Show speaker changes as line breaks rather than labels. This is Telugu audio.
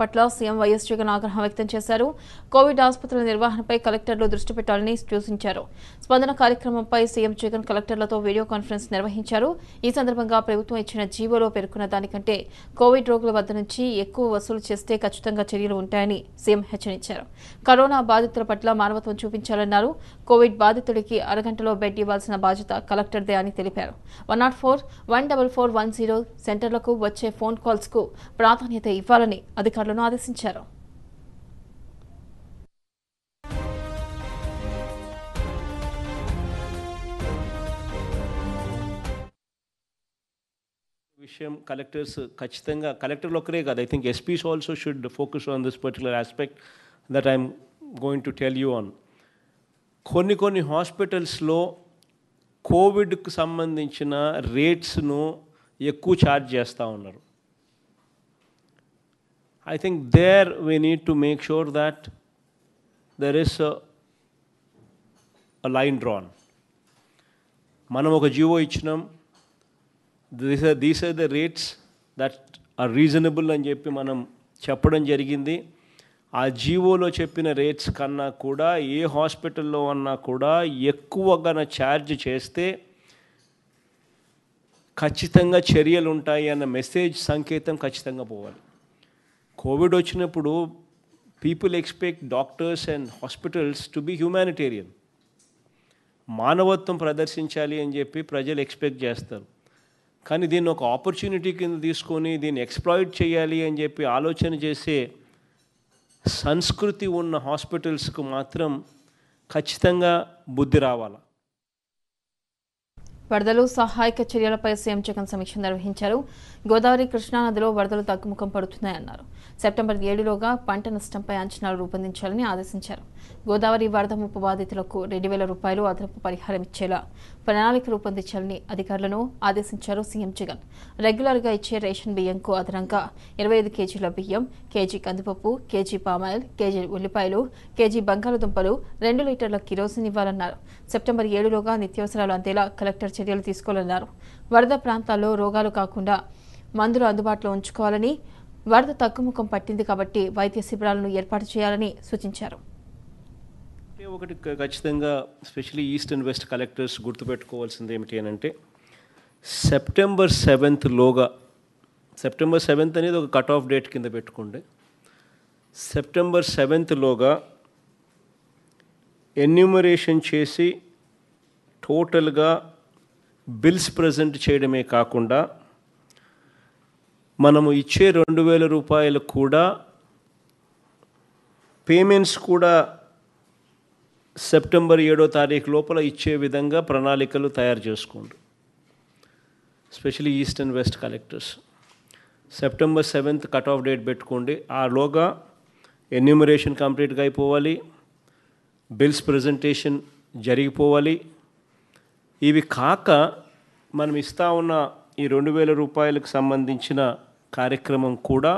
పట్ల సీఎం వైఎస్ జగన్ ఆగ్రహం వ్యక్తం చేశారు కోవిడ్ ఆసుపత్రుల నిర్వహణపై కలెక్టర్లు దృష్టి పెట్టాలని సూచించారు స్పందన కార్యక్రమంపై సీఎం జగన్ కలెక్టర్లతో వీడియో కాన్ఫరెన్స్ నిర్వహించారు ఈ సందర్భంగా ప్రభుత్వం ఇచ్చిన జీవోలో పేర్కొన్న దానికంటే కోవిడ్ రోగుల వద్ద నుంచి ఎక్కువ వసూలు చేస్తే ఖచ్చితంగా చర్యలు ఉంటాయని సీఎం హెచ్చరించారు కరోనా బాధితుల పట్ల మానవత్వం చూపించాలన్నారు కోవిడ్ బాధితుడికి అరగంటలో బెడ్ ఇవ్వాల్సిన బాధ్యత కలెక్టర్దే అని తెలిపారు one not four one double four one zero సెంటర్లకు వచ్చే ఫోన్ కాల్స్ కు ప్రాధాన్యత ఇవ్వాలని అధికారులు అధికారులను ఆదేశించారు
విషయం కలెక్టర్స్ ఖచ్చితంగా కలెక్టర్లు ఒకరే కాదు I think SPs also should focus on this particular aspect that I'm going to tell you on కొన్ని కొన్ని హాస్పిటల్స్లో కోవిడ్కు సంబంధించిన రేట్స్ను ఎక్కువ ఛార్జ్ చేస్తూ ఉన్నారు I think there we need to make sure that there is a, a line drawn. మనం ఒక జీవో ఇచ్చినాం this are these are the rates that are reasonable అని చెప్పి మనం చెప్పడం జరిగింది ఆ జీవోలో చెప్పిన రేట్స్ కన్నా కూడా ఏ హాస్పిటల్లో అన్నా కూడా ఎక్కువగా ఛార్జ్ చేస్తే ఖచ్చితంగా చర్యలు ఉంటాయి అన్న మెసేజ్ సంకేతం ఖచ్చితంగా పోవాలి కోవిడ్ వచ్చినప్పుడు people expect doctors and hospitals to be humanitarian మానవత్వం ప్రదర్శించాలి అని చెప్పి ప్రజలు ఎక్స్పెక్ట్ చేస్తారు కానీ దీన్ని ఒక ఆపర్చునిటీ కింద తీసుకొని దీన్ని ఎక్స్ప్లాయిట్ చేయాలి అని చెప్పి ఆలోచన చేసే సంస్కృతి ఉన్న హాస్పిటల్స్కు మాత్రం ఖచ్చితంగా బుద్ధి రావాలి
వరదలు సహాయక చర్యలపై సీఎం జగన్ సమీక్ష నిర్వహించారు గోదావరి కృష్ణానదిలో వరదలు తగ్గుముఖం పడుతున్నాయన్నారు సెప్టెంబర్ ఏడులోగా పంట నష్టంపై అంచనాలు రూపొందించాలని ఆదేశించారు గోదావరి వరద ముప్పు బాధితులకు రెండు వేల రూపాయలు అదనపు పరిహారం ఇచ్చేలా ప్రణాళిక రూపొందించాలని అధికారులను ఆదేశించారు సీఎం జగన్ రెగ్యులర్గా ఇచ్చే రేషన్ బియ్యంకు అదనంగా ఇరవై ఐదు కేజీల బియ్యం కేజీ కందిపప్పు కేజీ పామాయిల్ కేజీ ఉల్లిపాయలు కేజీ బంగాళదుంపలు రెండు లీటర్ల కిరోసిన్ ఇవ్వాలన్నారు సెప్టెంబర్ ఏడులోగా నిత్యావసరాలు అందేలా కలెక్టర్ చర్యలు తీసుకోవాలన్నారు వరద ప్రాంతాల్లో రోగాలు కాకుండా మందులు అందుబాటులో ఉంచుకోవాలని వరద తగ్గుముఖం పట్టింది కాబట్టి వైద్య శిబిరాలను ఏర్పాటు చేయాలని సూచించారు
ఒకటి ఖచ్చితంగా specially east and west collectors గుర్తుపెట్టుకోవాల్సింది ఏమిటి అని అంటే సెప్టెంబర్ సెవెంత్ లోగా సెప్టెంబర్ సెవెంత్ అనేది ఒక కట్ ఆఫ్ డేట్ కింద పెట్టుకోండి సెప్టెంబర్ సెవెంత్లోగా ఎన్యూమరేషన్ చేసి టోటల్గా బిల్స్ ప్రజెంట్ చేయడమే కాకుండా మనము ఇచ్చే రెండు వేల రూపాయలు కూడా పేమెంట్స్ కూడా సెప్టెంబర్ ఏడో తారీఖు లోపల ఇచ్చే విధంగా ప్రణాళికలు తయారు చేసుకోండి specially east and west collectors September seventh cut off date పెట్టుకోండి ఆలోగా ఎన్యూమరేషన్ కంప్లీట్గా అయిపోవాలి బిల్స్ ప్రజెంటేషన్ జరిగిపోవాలి ఇవి కాక మనం ఇస్తా ఉన్న ఈ రెండు వేల రూపాయలకు సంబంధించిన కార్యక్రమం కూడా